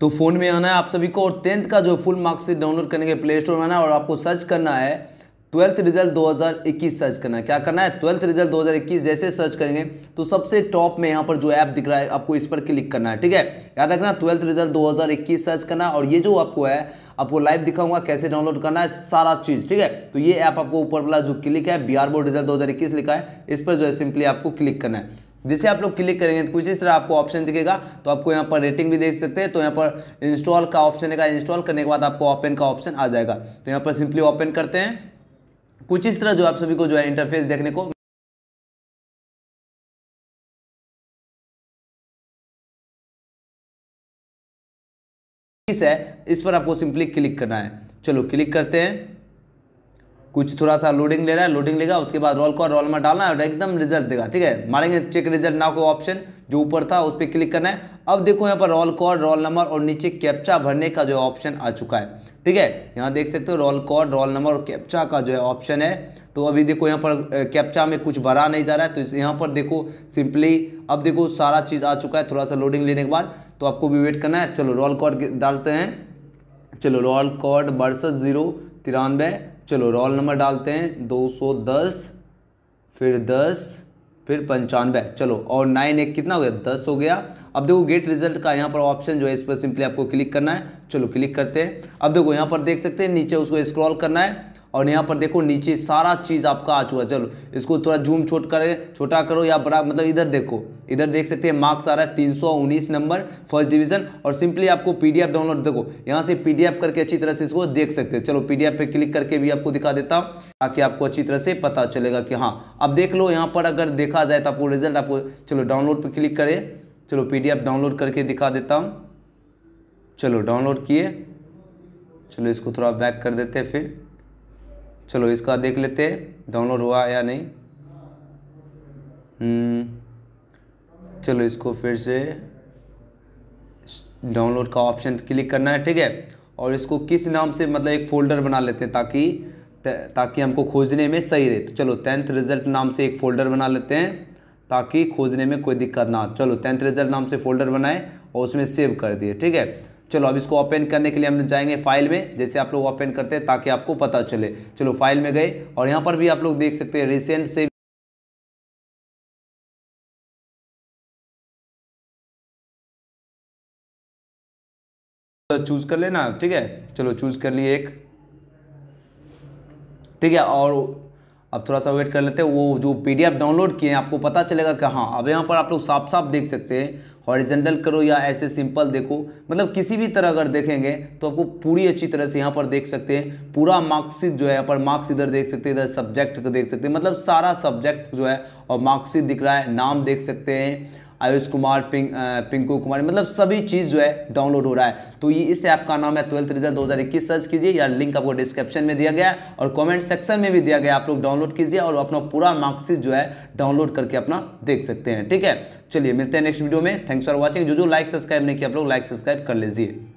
तो फ़ोन में आना है आप सभी को और टेंथ का जो फुल मार्क्स डाउनलोड करने के प्ले स्टोर में आना है और आपको सर्च करना है ट्वेल्थ रिजल्ट 2021 सर्च करना है क्या करना है ट्वेल्थ रिजल्ट 2021 जैसे सर्च करेंगे तो सबसे टॉप में यहाँ पर जो ऐप दिख रहा है आपको इस पर क्लिक करना है ठीक है याद रखना ट्वेल्थ रिजल्ट 2021 सर्च करना और ये जो आपको है आपको लाइव दिखाऊंगा कैसे डाउनलोड करना है सारा चीज़ ठीक है तो ये ऐप आपको ऊपर वाला जो क्लिक है बिहार बोर्ड रिजल्ट दो लिखा है इस पर जो है सिंपली आपको क्लिक करना है जैसे आप लोग क्लिक करेंगे तो कुछ इस तरह आपको ऑप्शन दिखेगा तो आपको यहाँ पर रेटिंग भी देख सकते हैं तो यहाँ पर इंस्टॉल का ऑप्शन है इंस्टॉल करने के बाद आपको ओपन का ऑप्शन आ जाएगा तो यहाँ पर सिंपली ओपन करते हैं कुछ इस तरह जो आप सभी को जो है इंटरफेस देखने को है इस पर आपको सिंपली क्लिक करना है चलो क्लिक करते हैं कुछ थोड़ा सा लोडिंग ले रहा है लोडिंग लेगा उसके बाद रोल कॉल रोल में डालना है और एकदम रिजल्ट देगा ठीक है मारेंगे चेक रिजल्ट ना को ऑप्शन जो ऊपर था उस पर क्लिक करना है अब देखो यहाँ पर रोल कॉल रोल नंबर और नीचे कैप्चा भरने का जो ऑप्शन आ चुका है ठीक है यहाँ देख सकते हो रोल कॉल रोल नंबर और कैप्चा का जो है ऑप्शन है तो अभी देखो यहाँ पर कैप्चा में कुछ भरा नहीं जा रहा है तो यहाँ पर देखो सिंपली अब देखो सारा चीज़ आ चुका है थोड़ा सा लोडिंग लेने के बाद तो आपको भी वेट करना है चलो रोल कॉड डालते हैं चलो रोल कॉड वर्सेस जीरो तिरानवे चलो रोल नंबर डालते हैं दो सौ दस फिर दस फिर पंचानवे चलो और नाइन एक कितना हो गया दस हो गया अब देखो गेट रिजल्ट का यहाँ पर ऑप्शन जो है इस पर सिंपली आपको क्लिक करना है चलो क्लिक करते हैं अब देखो यहाँ पर देख सकते हैं नीचे उसको स्क्रॉल करना है और यहाँ पर देखो नीचे सारा चीज़ आपका आ चुका है चलो इसको थोड़ा जूम छोट करें छोटा करो या बड़ा मतलब इधर देखो इधर देख सकते हैं मार्क्स आ रहा है 319 नंबर फर्स्ट डिवीजन और सिंपली आपको पीडीएफ डाउनलोड देखो यहाँ से पीडीएफ करके अच्छी तरह से इसको देख सकते हैं चलो पीडीएफ पे क्लिक करके भी आपको दिखा देता हूँ ताकि आपको अच्छी तरह से पता चलेगा कि हाँ अब देख लो यहाँ पर अगर देखा जाए तो आपको रिजल्ट आपको चलो डाउनलोड पर क्लिक करें चलो पी डाउनलोड करके दिखा देता हूँ चलो डाउनलोड किए चलो इसको थोड़ा बैक कर देते हैं फिर चलो इसका देख लेते हैं डाउनलोड हुआ या नहीं हम्म, चलो इसको फिर से डाउनलोड का ऑप्शन क्लिक करना है ठीक है और इसको किस नाम से मतलब एक फ़ोल्डर बना लेते हैं ताकि ताकि हमको खोजने में सही रहे तो चलो टेंथ रिजल्ट नाम से एक फ़ोल्डर बना लेते हैं ताकि खोजने में कोई दिक्कत ना चलो टेंथ रिजल्ट नाम से फ़ोल्डर बनाए और उसमें सेव कर दिए ठीक है चलो अब इसको ओपन करने के लिए हम जाएंगे फाइल में जैसे आप लोग ओपन करते हैं ताकि आपको पता चले चलो फाइल में गए और यहाँ पर भी आप लोग देख सकते हैं रिसेंट से चूज कर लेना ठीक है चलो चूज कर लिए एक ठीक है और अब थोड़ा सा वेट कर लेते हैं वो जो पीडीएफ डाउनलोड किए हैं आपको पता चलेगा कि हाँ अब यहाँ पर आप लोग साफ साफ देख सकते हैं हॉरिजेंटल करो या ऐसे सिंपल देखो मतलब किसी भी तरह अगर देखेंगे तो आपको पूरी अच्छी तरह से यहाँ पर देख सकते हैं पूरा मार्क्सिट जो है यहाँ पर मार्क्स इधर देख सकते हैं इधर सब्जेक्ट को देख सकते हैं मतलब सारा सब्जेक्ट जो है और मार्क्सिट दिख रहा है नाम देख सकते हैं आयुष कुमार पिंक पिंकू कुमार मतलब सभी चीज़ जो है डाउनलोड हो रहा है तो ये इस ऐप का नाम है ट्वेल्थ रिजल्ट 2021 सर्च कीजिए या लिंक आपको डिस्क्रिप्शन में दिया गया है और कमेंट सेक्शन में भी दिया गया आप लोग डाउनलोड कीजिए और अपना पूरा मार्क्सिट जो है डाउनलोड करके अपना देख सकते हैं ठीक है चलिए मिलते हैं नेक्स्ट वीडियो में थैंक्स फॉर वॉचिंग जो जो लाइक सब्सक्राइब नहीं किया आप लोग लाइक सब्सक्राइब कर लीजिए